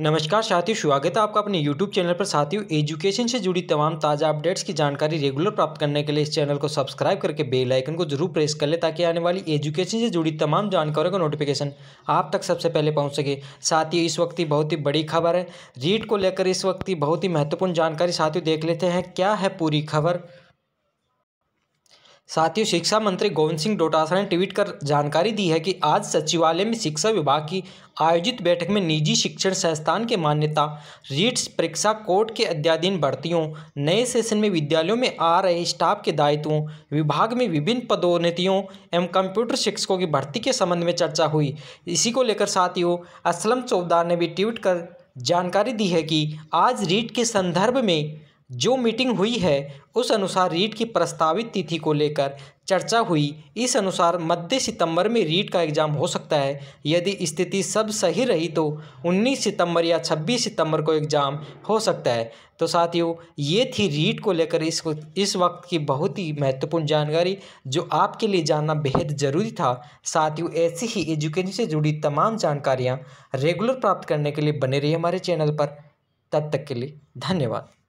नमस्कार साथियों स्वागत है आपका अपने YouTube चैनल पर साथियों एजुकेशन से जुड़ी तमाम ताज़ा अपडेट्स की जानकारी रेगुलर प्राप्त करने के लिए इस चैनल को सब्सक्राइब करके बेल आइकन को जरूर प्रेस कर ले ताकि आने वाली एजुकेशन से जुड़ी तमाम जानकारियों का नोटिफिकेशन आप तक सबसे पहले पहुंच सके साथ इस वक्त की बहुत ही बड़ी खबर है रीट को लेकर इस वक्त की बहुत ही महत्वपूर्ण जानकारी साथियों देख लेते हैं क्या है पूरी खबर साथियों शिक्षा मंत्री गोविंद सिंह डोटासरा ने ट्वीट कर जानकारी दी है कि आज सचिवालय में शिक्षा विभाग की आयोजित बैठक में निजी शिक्षण संस्थान के मान्यता रीट्स परीक्षा कोर्ट के अध्याधीन भर्तियों नए सेशन में विद्यालयों में आ रहे स्टाफ के दायित्वों विभाग में विभिन्न पदोन्नतियों एवं कंप्यूटर शिक्षकों की भर्ती के संबंध में चर्चा हुई इसी को लेकर साथियों असलम चौबदार ने भी ट्वीट कर जानकारी दी है कि आज रीट के संदर्भ में जो मीटिंग हुई है उस अनुसार रीट की प्रस्तावित तिथि को लेकर चर्चा हुई इस अनुसार मध्य सितंबर में रीट का एग्ज़ाम हो सकता है यदि स्थिति सब सही रही तो 19 सितंबर या 26 सितंबर को एग्ज़ाम हो सकता है तो साथियों ये थी रीट को लेकर इस इस वक्त की बहुत ही महत्वपूर्ण जानकारी जो आपके लिए जानना बेहद ज़रूरी था साथियों ऐसी ही एजुकेशन से जुड़ी तमाम जानकारियाँ रेगुलर प्राप्त करने के लिए बने रही हमारे चैनल पर तब तक के लिए धन्यवाद